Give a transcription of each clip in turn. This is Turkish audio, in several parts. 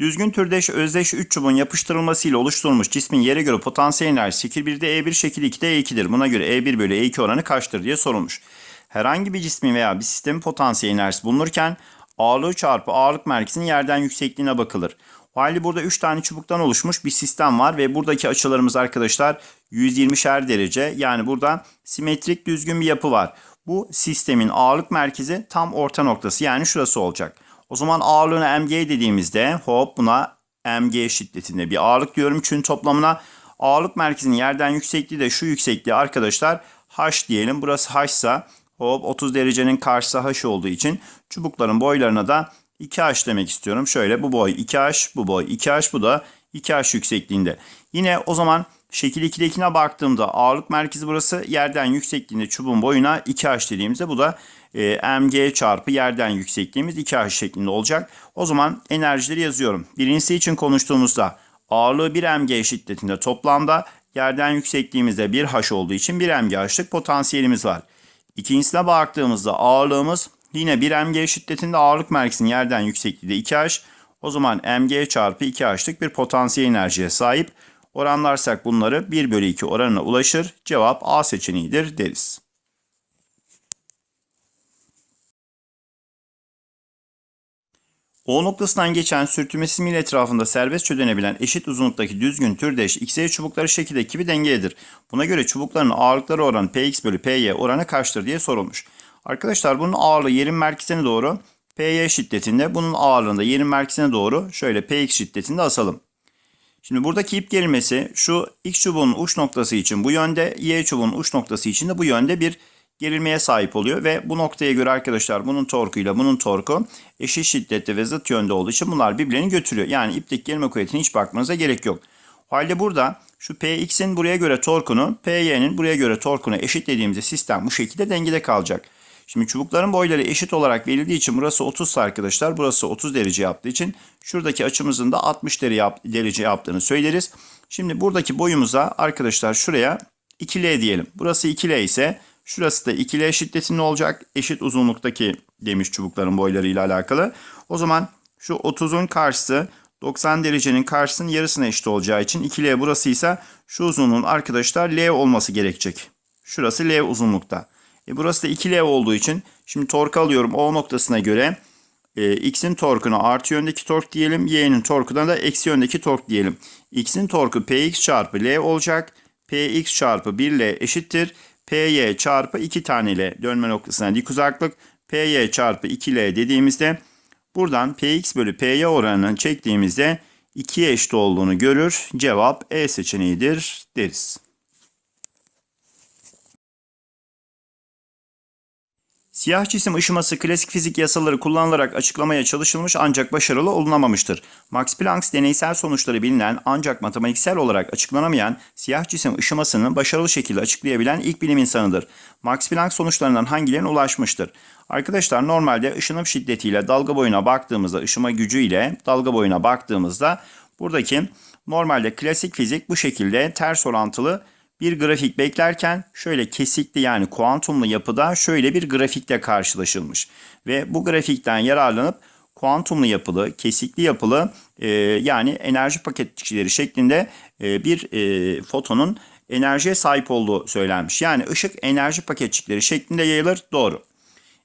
Düzgün türdeş özdeş 3 çubuğun yapıştırılmasıyla oluşturulmuş cismin yere göre potansiyel enerjisi e şekil 1'de E1 şekil 2'de E2'dir. Buna göre E1 bölü E2 oranı kaçtır diye sorulmuş. Herhangi bir cismin veya bir sistemin potansiyel enerjisi bulunurken ağırlığı çarpı ağırlık merkezinin yerden yüksekliğine bakılır. O halde burada 3 tane çubuktan oluşmuş bir sistem var ve buradaki açılarımız arkadaşlar 120'şer derece. Yani burada simetrik düzgün bir yapı var. Bu sistemin ağırlık merkezi tam orta noktası yani şurası olacak. O zaman ağırlığına mg dediğimizde hop buna mg şiddetinde bir ağırlık diyorum. Çünkü toplamına ağırlık merkezinin yerden yüksekliği de şu yüksekliği arkadaşlar h diyelim. Burası h ise hop 30 derecenin karşısı h olduğu için çubukların boylarına da 2h demek istiyorum. Şöyle bu boy 2h, bu boy 2h, bu da 2h yüksekliğinde. Yine o zaman şekil 2'dekine baktığımda ağırlık merkezi burası. Yerden yüksekliğinde çubuğun boyuna 2h dediğimizde bu da e, ee, mg çarpı yerden yüksekliğimiz 2h şeklinde olacak. O zaman enerjileri yazıyorum. Birincisi için konuştuğumuzda ağırlığı 1 mg şiddetinde toplamda yerden yüksekliğimizde 1h olduğu için 1 mg'lık potansiyelimiz var. İkincisine baktığımızda ağırlığımız yine 1 mg şiddetinde ağırlık merkezinin yerden yüksekliği de 2h. O zaman mg çarpı 2h'lık bir potansiyel enerjiye sahip. Oranlarsak bunları 1 bölü 2 oranına ulaşır. Cevap A seçeneğidir deriz. O noktasından geçen sürtünme simiyle etrafında serbestçe dönebilen eşit uzunluktaki düzgün türdeş xy çubukları şekildeki gibi dengedir. Buna göre çubukların ağırlıkları oranı px bölü py oranı kaçtır diye sorulmuş. Arkadaşlar bunun ağırlığı yerin merkezine doğru py şiddetinde bunun ağırlığında yerin merkezine doğru şöyle px şiddetinde asalım. Şimdi buradaki ip gerilmesi şu x çubuğun uç noktası için bu yönde y çubuğun uç noktası için de bu yönde bir gerilmeye sahip oluyor ve bu noktaya göre arkadaşlar bunun torkuyla bunun torku eşit şiddette ve zıt yönde olduğu için bunlar birbirini götürüyor. Yani iplik gerilme kuvvetine hiç bakmanıza gerek yok. O halde burada şu Px'in buraya göre torkunu, Py'nin buraya göre torkunu eşitlediğimizde sistem bu şekilde dengede kalacak. Şimdi çubukların boyları eşit olarak verildiği için burası 30 arkadaşlar. Burası 30 derece yaptığı için şuradaki açımızın da 60 derece yaptığını söyleriz. Şimdi buradaki boyumuza arkadaşlar şuraya 2L diyelim. Burası 2L ise Şurası da ikili eş şiddetinin olacak. Eşit uzunluktaki demiş çubukların boyları ile alakalı. O zaman şu 30'un karşısı 90 derecenin karşısının yarısına eşit olacağı için 2 e burası ise şu uzunluğun arkadaşlar L olması gerekecek. Şurası L uzunlukta. E burası da 2L e olduğu için şimdi tork alıyorum O noktasına göre e, X'in torkunu artı yöndeki tork diyelim. Y'nin torkuna da eksi yöndeki tork diyelim. X'in torku PX çarpı L olacak. PX çarpı 1 L eşittir. PY çarpı 2 tane ile dönme noktasına dik uzaklık PY çarpı 2L dediğimizde buradan PX bölü PY oranını çektiğimizde 2'ye eşit olduğunu görür. Cevap E seçeneğidir deriz. Siyah cisim ışıması klasik fizik yasaları kullanılarak açıklamaya çalışılmış ancak başarılı olunamamıştır. Max Planck's deneysel sonuçları bilinen ancak matematiksel olarak açıklanamayan siyah cisim ışımasını başarılı şekilde açıklayabilen ilk bilim insanıdır. Max Planck sonuçlarından hangilerine ulaşmıştır? Arkadaşlar normalde ışınım şiddetiyle dalga boyuna baktığımızda ışıma gücü ile dalga boyuna baktığımızda buradaki normalde klasik fizik bu şekilde ters orantılı bir grafik beklerken şöyle kesikli yani kuantumlu yapıda şöyle bir grafikle karşılaşılmış. Ve bu grafikten yararlanıp kuantumlu yapılı, kesikli yapılı e, yani enerji paketçileri şeklinde e, bir e, fotonun enerjiye sahip olduğu söylenmiş. Yani ışık enerji paketçikleri şeklinde yayılır. Doğru.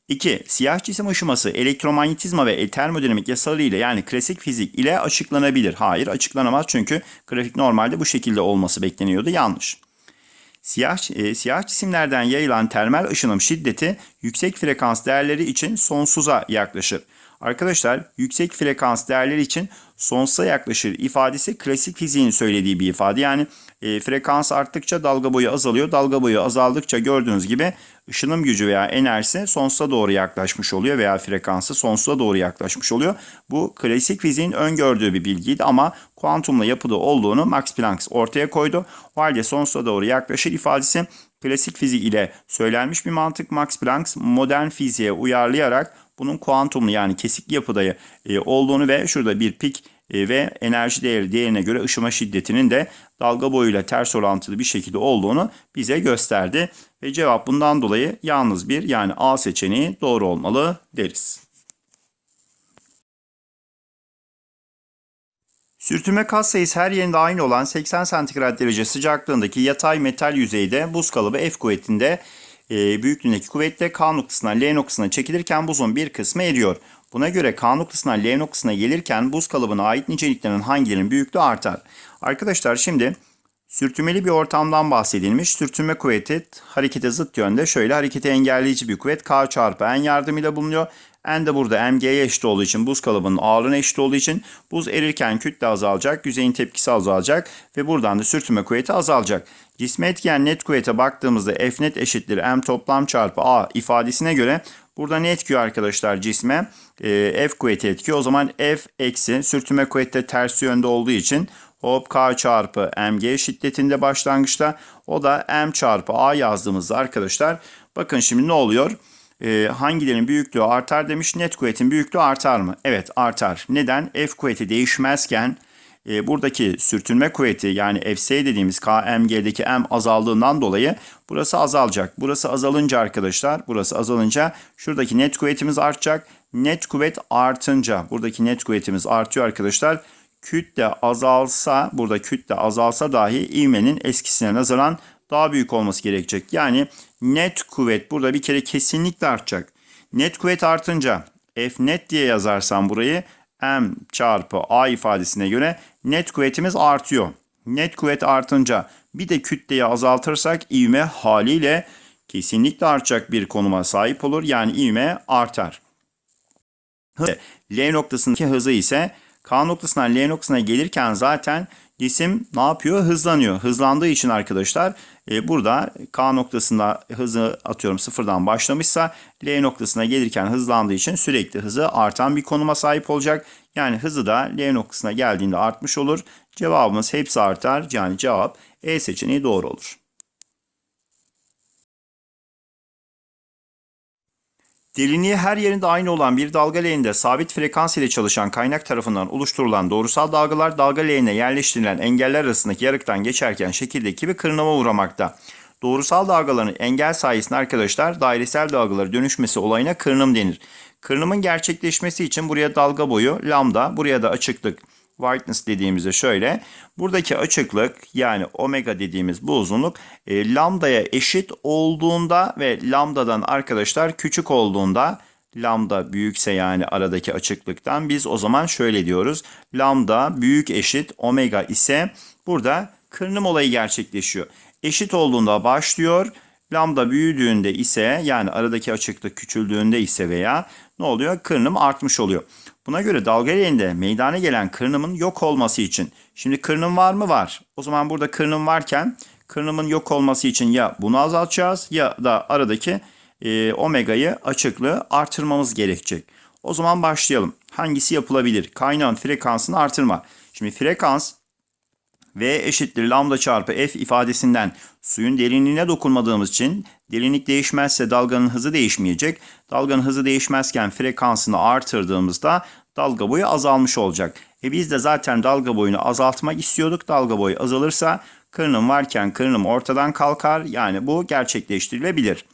2. Siyah cisim ışıması elektromanyetizma ve termodinamik yasaları ile yani klasik fizik ile açıklanabilir. Hayır açıklanamaz çünkü grafik normalde bu şekilde olması bekleniyordu. Yanlış. Siyah, e, siyah cisimlerden yayılan termal ışınım şiddeti yüksek frekans değerleri için sonsuza yaklaşır. Arkadaşlar yüksek frekans değerler için sonsuza yaklaşır ifadesi klasik fiziğin söylediği bir ifade. Yani e, frekans arttıkça dalga boyu azalıyor. Dalga boyu azaldıkça gördüğünüz gibi ışınım gücü veya enerjisi sonsuza doğru yaklaşmış oluyor veya frekansı sonsuza doğru yaklaşmış oluyor. Bu klasik fiziğin öngördüğü bir bilgiydi ama kuantumla yapıda olduğunu Max Planck ortaya koydu. O halde sonsuza doğru yaklaşır ifadesi klasik fizik ile söylenmiş bir mantık Max Planck modern fiziğe uyarlayarak bunun kuantumlu yani kesik yapıda e, olduğunu ve şurada bir pik e, ve enerji değeri değerine göre ışıma şiddetinin de dalga boyuyla ters orantılı bir şekilde olduğunu bize gösterdi. Ve cevap bundan dolayı yalnız bir yani A seçeneği doğru olmalı deriz. Sürtünme katsayısı her yerinde aynı olan 80 santigrat derece sıcaklığındaki yatay metal yüzeyde buz kalıbı F kuvvetinde e, ee, büyüklüğündeki kuvvetle K noktasından L noktasına çekilirken buzun bir kısmı eriyor. Buna göre K noktasından L noktasına gelirken buz kalıbına ait niceliklerin hangilerinin büyüklüğü artar? Arkadaşlar şimdi sürtünmeli bir ortamdan bahsedilmiş. Sürtünme kuvveti harekete zıt yönde şöyle harekete engelleyici bir kuvvet K çarpı N yardımıyla bulunuyor. N de burada mg'ye eşit olduğu için buz kalıbının ağırlığına eşit olduğu için buz erirken kütle azalacak, yüzeyin tepkisi azalacak ve buradan da sürtünme kuvveti azalacak. Cisme etkiyen net kuvvete baktığımızda F net eşittir M toplam çarpı A ifadesine göre burada ne etkiyor arkadaşlar cisme? E, F kuvveti etkiyor. O zaman F eksi sürtünme kuvveti de tersi yönde olduğu için hop K çarpı mg şiddetinde başlangıçta o da M çarpı A yazdığımızda arkadaşlar bakın şimdi ne oluyor? e, hangilerinin büyüklüğü artar demiş. Net kuvvetin büyüklüğü artar mı? Evet artar. Neden? F kuvveti değişmezken e, buradaki sürtünme kuvveti yani Fs dediğimiz KMG'deki M azaldığından dolayı burası azalacak. Burası azalınca arkadaşlar burası azalınca şuradaki net kuvvetimiz artacak. Net kuvvet artınca buradaki net kuvvetimiz artıyor arkadaşlar. Kütle azalsa burada kütle azalsa dahi ivmenin eskisine nazaran daha büyük olması gerekecek. Yani net kuvvet burada bir kere kesinlikle artacak. Net kuvvet artınca F net diye yazarsam burayı M çarpı A ifadesine göre net kuvvetimiz artıyor. Net kuvvet artınca bir de kütleyi azaltırsak ivme haliyle kesinlikle artacak bir konuma sahip olur. Yani ivme artar. L noktasındaki hızı ise K noktasından L noktasına gelirken zaten Cisim ne yapıyor? Hızlanıyor. Hızlandığı için arkadaşlar e, burada K noktasında hızı atıyorum sıfırdan başlamışsa L noktasına gelirken hızlandığı için sürekli hızı artan bir konuma sahip olacak. Yani hızı da L noktasına geldiğinde artmış olur. Cevabımız hepsi artar. Yani cevap E seçeneği doğru olur. Derinliği her yerinde aynı olan bir dalga leğinde sabit frekans ile çalışan kaynak tarafından oluşturulan doğrusal dalgalar dalga leğine yerleştirilen engeller arasındaki yarıktan geçerken şekildeki bir kırınama uğramakta. Doğrusal dalgaların engel sayesinde arkadaşlar dairesel dalgaları dönüşmesi olayına kırınım denir. Kırınımın gerçekleşmesi için buraya dalga boyu, lambda, buraya da açıklık. Whiteness dediğimizde şöyle. Buradaki açıklık yani omega dediğimiz bu uzunluk e, lambdaya eşit olduğunda ve lambdadan arkadaşlar küçük olduğunda lambda büyükse yani aradaki açıklıktan biz o zaman şöyle diyoruz. Lambda büyük eşit omega ise burada kırınım olayı gerçekleşiyor. Eşit olduğunda başlıyor. Lambda büyüdüğünde ise yani aradaki açıklık küçüldüğünde ise veya ne oluyor? Kırınım artmış oluyor. Buna göre dalga yerinde meydana gelen kırınımın yok olması için. Şimdi kırınım var mı? Var. O zaman burada kırınım varken kırınımın yok olması için ya bunu azaltacağız ya da aradaki e, omega'yı açıklığı artırmamız gerekecek. O zaman başlayalım. Hangisi yapılabilir? Kaynağın frekansını artırma. Şimdi frekans V eşittir lambda çarpı F ifadesinden suyun derinliğine dokunmadığımız için derinlik değişmezse dalganın hızı değişmeyecek. Dalganın hızı değişmezken frekansını artırdığımızda dalga boyu azalmış olacak. E biz de zaten dalga boyunu azaltmak istiyorduk. Dalga boyu azalırsa kırınım varken kırınım ortadan kalkar. Yani bu gerçekleştirilebilir.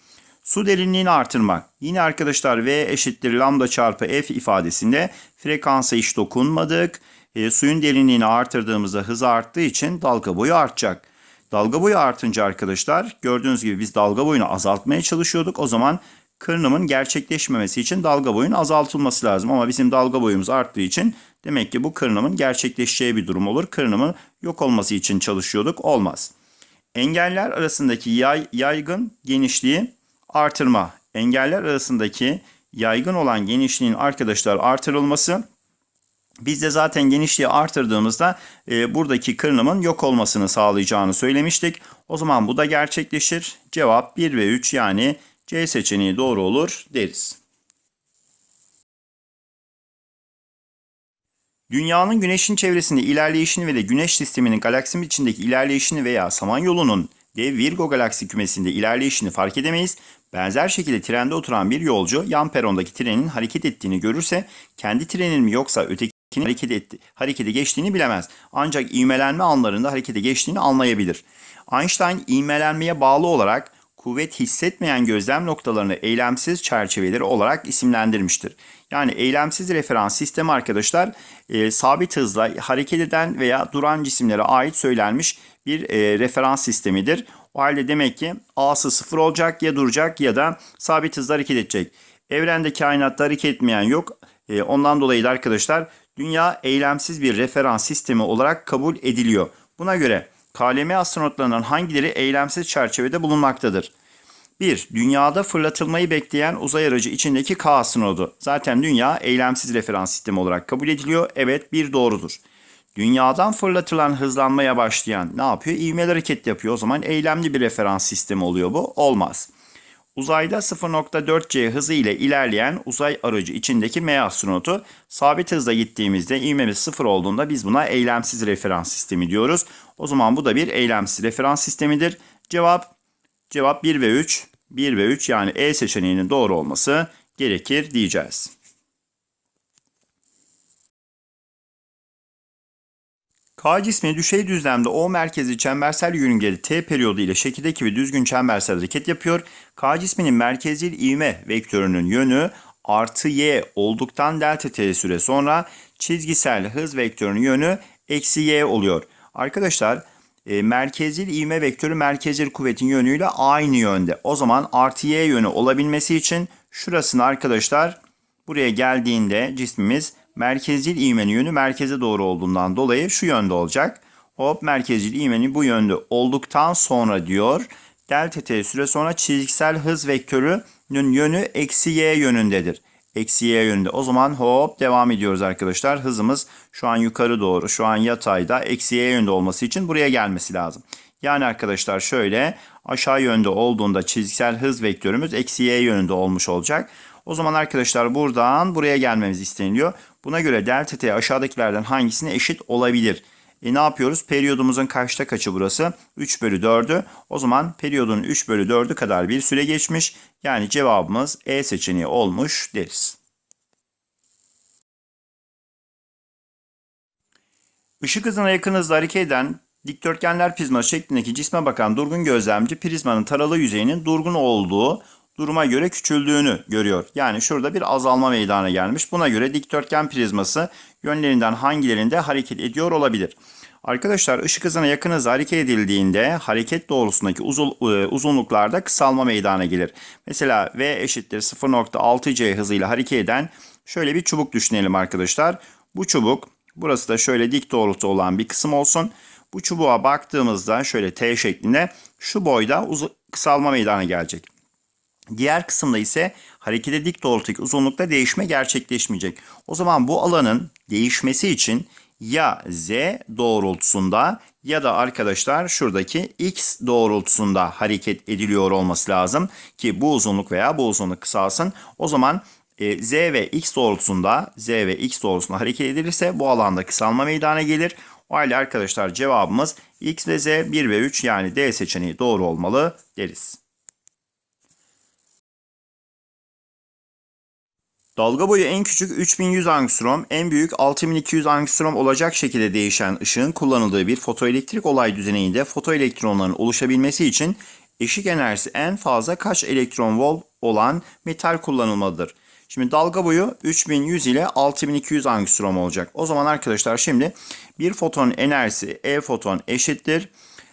Su derinliğini artırmak. Yine arkadaşlar V eşittir lambda çarpı F ifadesinde frekansa hiç dokunmadık e, suyun derinliğini artırdığımızda hız arttığı için dalga boyu artacak. Dalga boyu artınca arkadaşlar gördüğünüz gibi biz dalga boyunu azaltmaya çalışıyorduk. O zaman kırınımın gerçekleşmemesi için dalga boyun azaltılması lazım. Ama bizim dalga boyumuz arttığı için demek ki bu kırınımın gerçekleşeceği bir durum olur. Kırınımın yok olması için çalışıyorduk. Olmaz. Engeller arasındaki yay, yaygın genişliği artırma. Engeller arasındaki yaygın olan genişliğin arkadaşlar artırılması biz de zaten genişliği artırdığımızda e, buradaki kırınımın yok olmasını sağlayacağını söylemiştik. O zaman bu da gerçekleşir. Cevap 1 ve 3 yani C seçeneği doğru olur deriz. Dünyanın güneşin çevresinde ilerleyişini ve de güneş sisteminin galaksimiz içindeki ilerleyişini veya Samanyolu'nun dev Virgo galaksi kümesinde ilerleyişini fark edemeyiz. Benzer şekilde trende oturan bir yolcu yan perondaki trenin hareket ettiğini görürse kendi trenin mi yoksa öteki hareket etti, harekete geçtiğini bilemez. Ancak ivmelenme anlarında harekete geçtiğini anlayabilir. Einstein ivmelenmeye bağlı olarak kuvvet hissetmeyen gözlem noktalarını eylemsiz çerçeveleri olarak isimlendirmiştir. Yani eylemsiz referans sistemi arkadaşlar e, sabit hızla hareket eden veya duran cisimlere ait söylenmiş bir e, referans sistemidir. O halde demek ki A'sı sıfır olacak ya duracak ya da sabit hızla hareket edecek. Evrende kainatta hareket etmeyen yok. E, ondan dolayı da arkadaşlar dünya eylemsiz bir referans sistemi olarak kabul ediliyor. Buna göre KLM astronotlarından hangileri eylemsiz çerçevede bulunmaktadır? 1. Dünyada fırlatılmayı bekleyen uzay aracı içindeki K astronodu. Zaten dünya eylemsiz referans sistemi olarak kabul ediliyor. Evet bir doğrudur. Dünyadan fırlatılan hızlanmaya başlayan ne yapıyor? İvmeli hareket yapıyor. O zaman eylemli bir referans sistemi oluyor bu. Olmaz. Uzayda 04 c hızı ile ilerleyen uzay aracı içindeki M astronotu sabit hızla gittiğimizde ivmemiz 0 olduğunda biz buna eylemsiz referans sistemi diyoruz. O zaman bu da bir eylemsiz referans sistemidir. Cevap cevap 1 ve 3. 1 ve 3 yani E seçeneğinin doğru olması gerekir diyeceğiz. K cismi düşey düzlemde O merkezi çembersel yörüngeli T periyodu ile şekildeki bir düzgün çembersel hareket yapıyor. K cisminin merkezil ivme vektörünün yönü artı y olduktan delta t süre sonra çizgisel hız vektörünün yönü eksi y oluyor. Arkadaşlar e, merkezil ivme vektörü merkezil kuvvetin yönüyle aynı yönde. O zaman artı y yönü olabilmesi için şurasını arkadaşlar buraya geldiğinde cismimiz Merkezil ivmenin yönü merkeze doğru olduğundan dolayı şu yönde olacak. Hop merkezil ivmeni bu yönde olduktan sonra diyor delta t süre sonra çizgisel hız vektörünün yönü eksi y yönündedir. Eksi y yönünde. O zaman hop devam ediyoruz arkadaşlar. Hızımız şu an yukarı doğru şu an yatayda eksi y yönünde olması için buraya gelmesi lazım. Yani arkadaşlar şöyle aşağı yönde olduğunda çizgisel hız vektörümüz eksi y yönünde olmuş olacak. O zaman arkadaşlar buradan buraya gelmemiz isteniliyor. Buna göre delta t aşağıdakilerden hangisine eşit olabilir? E ne yapıyoruz? Periyodumuzun kaçta kaçı burası? 3 bölü 4'ü. O zaman periyodun 3 bölü 4'ü kadar bir süre geçmiş. Yani cevabımız E seçeneği olmuş deriz. Işık hızına yakın hızla hareket eden dikdörtgenler prizması şeklindeki cisme bakan durgun gözlemci prizmanın taralı yüzeyinin durgun olduğu duruma göre küçüldüğünü görüyor. Yani şurada bir azalma meydana gelmiş. Buna göre dikdörtgen prizması yönlerinden hangilerinde hareket ediyor olabilir. Arkadaşlar ışık hızına yakın hızla hareket edildiğinde hareket doğrusundaki e, uzunluklarda kısalma meydana gelir. Mesela V eşittir 0.6C hızıyla hareket eden şöyle bir çubuk düşünelim arkadaşlar. Bu çubuk burası da şöyle dik doğrultu olan bir kısım olsun. Bu çubuğa baktığımızda şöyle T şeklinde şu boyda kısalma meydana gelecek. Diğer kısımda ise harekete dik doğrultudaki uzunlukta değişme gerçekleşmeyecek. O zaman bu alanın değişmesi için ya z doğrultusunda ya da arkadaşlar şuradaki x doğrultusunda hareket ediliyor olması lazım ki bu uzunluk veya bu uzunluk kısalsın. O zaman e, z ve x doğrultusunda z ve x doğrultusunda hareket edilirse bu alanda kısalma meydana gelir. O halde arkadaşlar cevabımız x ve z 1 ve 3 yani d seçeneği doğru olmalı deriz. Dalga boyu en küçük 3100 angstrom, en büyük 6200 angstrom olacak şekilde değişen ışığın kullanıldığı bir fotoelektrik olay düzeninde fotoelektronların oluşabilmesi için eşik enerjisi en fazla kaç elektron volt olan metal kullanılmalıdır. Şimdi dalga boyu 3100 ile 6200 angstrom olacak. O zaman arkadaşlar şimdi bir foton enerjisi E foton eşittir.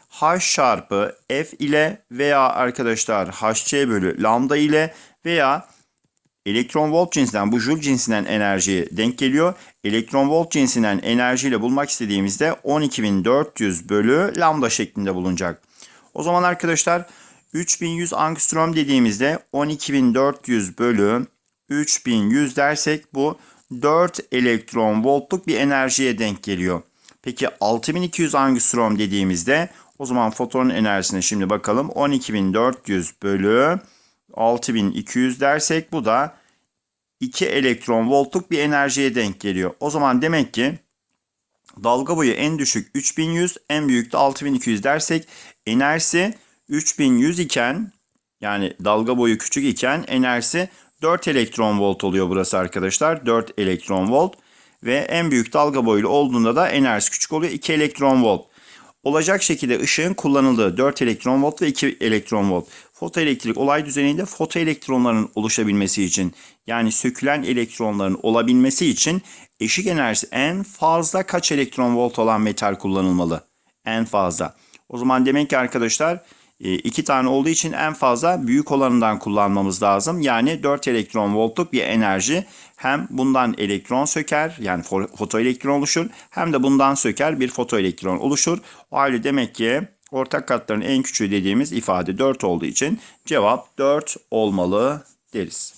H çarpı F ile veya arkadaşlar HC bölü lambda ile veya elektron volt cinsinden bu jül cinsinden enerjiye denk geliyor. Elektron volt cinsinden enerjiyle bulmak istediğimizde 12400 bölü lambda şeklinde bulunacak. O zaman arkadaşlar 3100 angstrom dediğimizde 12400 bölü 3100 dersek bu 4 elektron voltluk bir enerjiye denk geliyor. Peki 6200 angstrom dediğimizde o zaman fotonun enerjisine şimdi bakalım. 12400 bölü 6200 dersek bu da 2 elektron voltluk bir enerjiye denk geliyor. O zaman demek ki dalga boyu en düşük 3100 en büyük de 6200 dersek enerjisi 3100 iken yani dalga boyu küçük iken enerjisi 4 elektron volt oluyor burası arkadaşlar. 4 elektron volt ve en büyük dalga boyu olduğunda da enerjisi küçük oluyor. 2 elektron volt. Olacak şekilde ışığın kullanıldığı 4 elektron volt ve 2 elektron volt. Fotoelektrik olay düzeninde fotoelektronların oluşabilmesi için yani sökülen elektronların olabilmesi için eşik enerjisi en fazla kaç elektron volt olan metal kullanılmalı? En fazla. O zaman demek ki arkadaşlar e, iki tane olduğu için en fazla büyük olanından kullanmamız lazım. Yani 4 elektron voltluk bir enerji hem bundan elektron söker yani fotoelektron oluşur hem de bundan söker bir fotoelektron oluşur. O halde demek ki Ortak katların en küçüğü dediğimiz ifade 4 olduğu için cevap 4 olmalı deriz.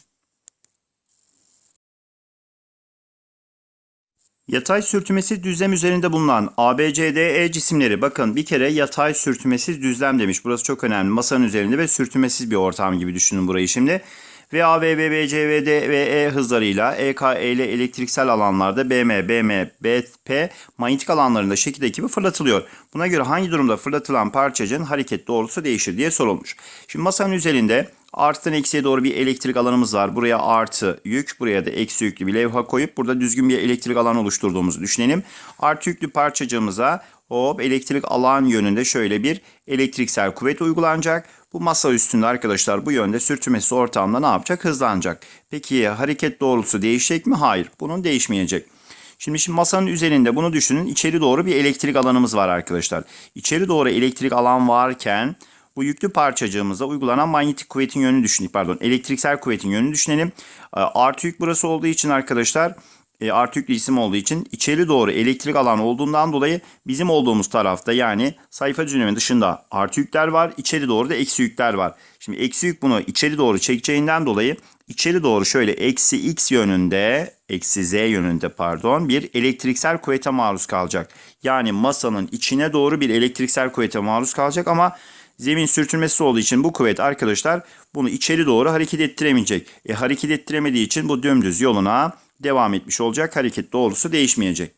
Yatay sürtünmesiz düzlem üzerinde bulunan ABCDE cisimleri bakın bir kere yatay sürtünmesiz düzlem demiş. Burası çok önemli. Masanın üzerinde ve sürtünmesiz bir ortam gibi düşünün burayı şimdi veya VBBCVD ve E hızlarıyla EKE e ile elektriksel alanlarda BM, BM, BP manyetik alanlarında şekil ekibi fırlatılıyor. Buna göre hangi durumda fırlatılan parçacığın hareket doğrusu değişir diye sorulmuş. Şimdi masanın üzerinde Artıdan eksiye doğru bir elektrik alanımız var. Buraya artı yük, buraya da eksi yüklü bir levha koyup burada düzgün bir elektrik alan oluşturduğumuzu düşünelim. Artı yüklü parçacığımıza hop elektrik alan yönünde şöyle bir elektriksel kuvvet uygulanacak. Bu masa üstünde arkadaşlar bu yönde sürtünmesi ortamda ne yapacak? Hızlanacak. Peki hareket doğrultusu değişecek mi? Hayır. Bunun değişmeyecek. Şimdi şimdi masanın üzerinde bunu düşünün. İçeri doğru bir elektrik alanımız var arkadaşlar. İçeri doğru elektrik alan varken bu yüklü parçacığımıza uygulanan manyetik kuvvetin yönünü düşünün. Pardon elektriksel kuvvetin yönünü düşünelim. Ee, artı yük burası olduğu için arkadaşlar e, artı yüklü isim olduğu için içeri doğru elektrik alanı olduğundan dolayı bizim olduğumuz tarafta yani sayfa düzlemin dışında artı yükler var. içeri doğru da eksi yükler var. Şimdi eksi yük bunu içeri doğru çekeceğinden dolayı içeri doğru şöyle eksi x yönünde eksi z yönünde pardon bir elektriksel kuvvete maruz kalacak. Yani masanın içine doğru bir elektriksel kuvvete maruz kalacak ama zemin sürtünmesi olduğu için bu kuvvet arkadaşlar bunu içeri doğru hareket ettiremeyecek. E, hareket ettiremediği için bu dümdüz yoluna devam etmiş olacak. Hareket doğrusu değişmeyecek.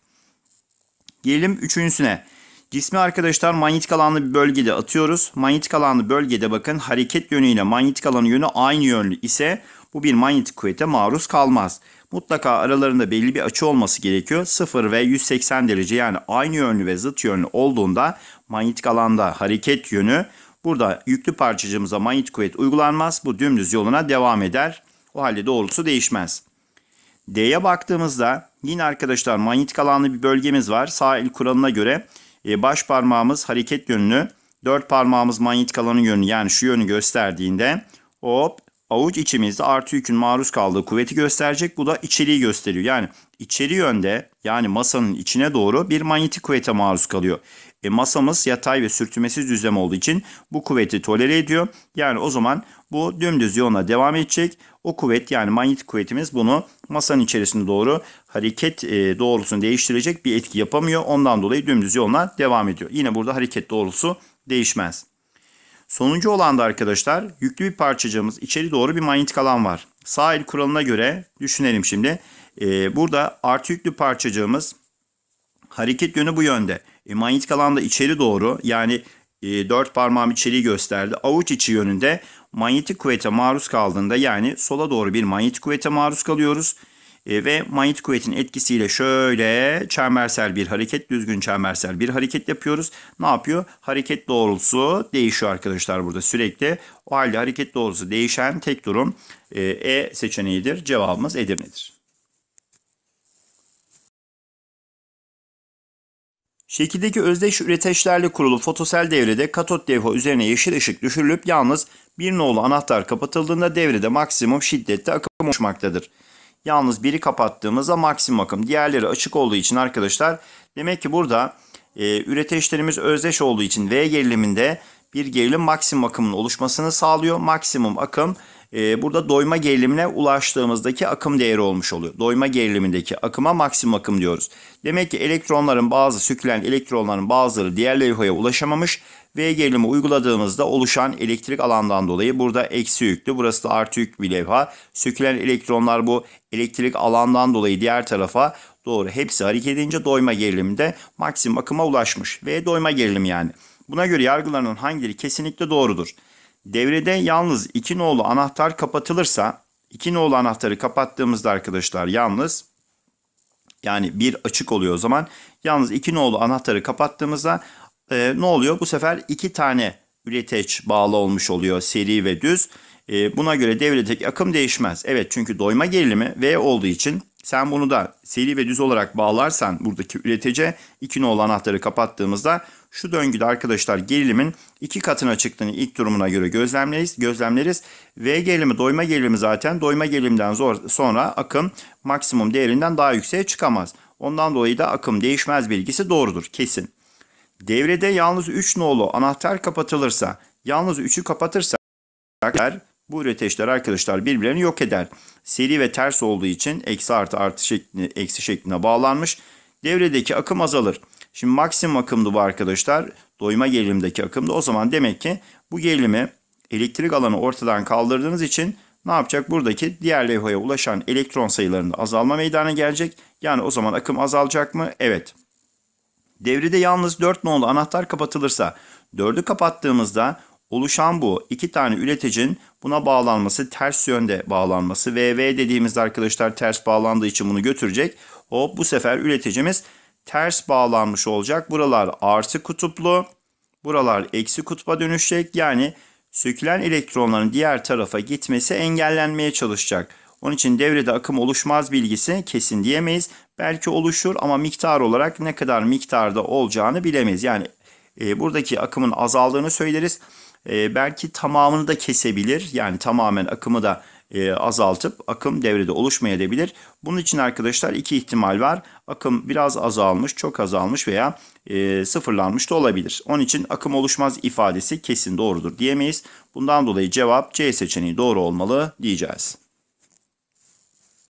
Gelelim üçüncüsüne. Cismi arkadaşlar manyetik alanlı bir bölgede atıyoruz. Manyetik alanlı bölgede bakın hareket yönüyle manyetik alanın yönü aynı yönlü ise bu bir manyetik kuvvete maruz kalmaz. Mutlaka aralarında belli bir açı olması gerekiyor. 0 ve 180 derece yani aynı yönlü ve zıt yönlü olduğunda manyetik alanda hareket yönü burada yüklü parçacığımıza manyetik kuvvet uygulanmaz. Bu dümdüz yoluna devam eder. O halde doğrusu değişmez. D'ye baktığımızda yine arkadaşlar manyetik alanlı bir bölgemiz var. Sağ el kuralına göre e, baş parmağımız hareket yönünü, dört parmağımız manyetik alanın yönünü yani şu yönü gösterdiğinde hop avuç içimizde artı yükün maruz kaldığı kuvveti gösterecek. Bu da içeriği gösteriyor. Yani içeri yönde yani masanın içine doğru bir manyetik kuvvete maruz kalıyor. E, masamız yatay ve sürtünmesiz düzlem olduğu için bu kuvveti tolere ediyor. Yani o zaman bu dümdüz yoluna devam edecek. O kuvvet yani manyetik kuvvetimiz bunu masanın içerisinde doğru hareket e, doğrusunu değiştirecek bir etki yapamıyor. Ondan dolayı dümdüz yoluna devam ediyor. Yine burada hareket doğrusu değişmez. Sonuncu olan da arkadaşlar yüklü bir parçacığımız içeri doğru bir manyetik alan var. Sağ el kuralına göre düşünelim şimdi. E, burada artı yüklü parçacığımız hareket yönü bu yönde. E, manyetik da içeri doğru yani e, dört parmağım içeriği gösterdi. Avuç içi yönünde manyetik kuvvete maruz kaldığında yani sola doğru bir manyetik kuvvete maruz kalıyoruz. E, ve manyetik kuvvetin etkisiyle şöyle çembersel bir hareket, düzgün çembersel bir hareket yapıyoruz. Ne yapıyor? Hareket doğrultusu değişiyor arkadaşlar burada sürekli. O halde hareket doğrultusu değişen tek durum e, e seçeneğidir. Cevabımız Edirne'dir. Şekildeki özdeş üreteçlerle kurulu fotosel devrede katot devre üzerine yeşil ışık düşürülüp yalnız bir nolu anahtar kapatıldığında devrede maksimum şiddette akım oluşmaktadır. Yalnız biri kapattığımızda maksimum akım diğerleri açık olduğu için arkadaşlar demek ki burada e, üreteçlerimiz özdeş olduğu için V geriliminde bir gerilim maksimum akımın oluşmasını sağlıyor. Maksimum akım e, burada doyma gerilimine ulaştığımızdaki akım değeri olmuş oluyor. Doyma gerilimindeki akıma maksimum akım diyoruz. Demek ki elektronların bazı sükülen elektronların bazıları diğer levhaya ulaşamamış. V gerilimi uyguladığımızda oluşan elektrik alandan dolayı burada eksi yüklü, burası da artı yüklü bir levha. Sökülen elektronlar bu elektrik alandan dolayı diğer tarafa doğru hepsi hareket edince doyma geriliminde maksimum akıma ulaşmış. V doyma gerilim yani. Buna göre yargılarının hangileri kesinlikle doğrudur? Devrede yalnız iki nolu anahtar kapatılırsa, iki nolu anahtarı kapattığımızda arkadaşlar yalnız yani bir açık oluyor o zaman. Yalnız iki nolu anahtarı kapattığımızda e, ne oluyor? Bu sefer iki tane üreteç bağlı olmuş oluyor seri ve düz. E, buna göre devredeki akım değişmez. Evet çünkü doyma gerilimi V olduğu için sen bunu da seri ve düz olarak bağlarsan buradaki üretece iki nolu anahtarı kapattığımızda şu döngüde arkadaşlar gerilimin iki katına çıktığını ilk durumuna göre gözlemleriz. gözlemleriz. V gerilimi doyma gerilimi zaten doyma gerilimden sonra akım maksimum değerinden daha yükseğe çıkamaz. Ondan dolayı da akım değişmez bilgisi doğrudur kesin. Devrede yalnız 3 nolu anahtar kapatılırsa yalnız 3'ü kapatırsa bu üreteçler arkadaşlar birbirlerini yok eder. Seri ve ters olduğu için eksi artı artı şeklinde, eksi şeklinde bağlanmış. Devredeki akım azalır. Şimdi maksimum akımdı bu arkadaşlar. Doyma gerilimdeki akımdı. O zaman demek ki bu gerilimi elektrik alanı ortadan kaldırdığınız için ne yapacak? Buradaki diğer levhaya ulaşan elektron sayılarında azalma meydana gelecek. Yani o zaman akım azalacak mı? Evet. Devrede yalnız 4 nolu anahtar kapatılırsa 4'ü kapattığımızda oluşan bu iki tane üreticinin buna bağlanması ters yönde bağlanması. VV dediğimizde arkadaşlar ters bağlandığı için bunu götürecek. Hop bu sefer üreticimiz ters bağlanmış olacak. Buralar artı kutuplu. Buralar eksi kutuba dönüşecek. Yani sökülen elektronların diğer tarafa gitmesi engellenmeye çalışacak. Onun için devrede akım oluşmaz bilgisi kesin diyemeyiz. Belki oluşur ama miktar olarak ne kadar miktarda olacağını bilemeyiz. Yani e, buradaki akımın azaldığını söyleriz. E, belki tamamını da kesebilir. Yani tamamen akımı da e, azaltıp akım devrede oluşmayabilir. Bunun için arkadaşlar iki ihtimal var. Akım biraz azalmış, çok azalmış veya e, sıfırlanmış da olabilir. Onun için akım oluşmaz ifadesi kesin doğrudur diyemeyiz. Bundan dolayı cevap C seçeneği doğru olmalı diyeceğiz.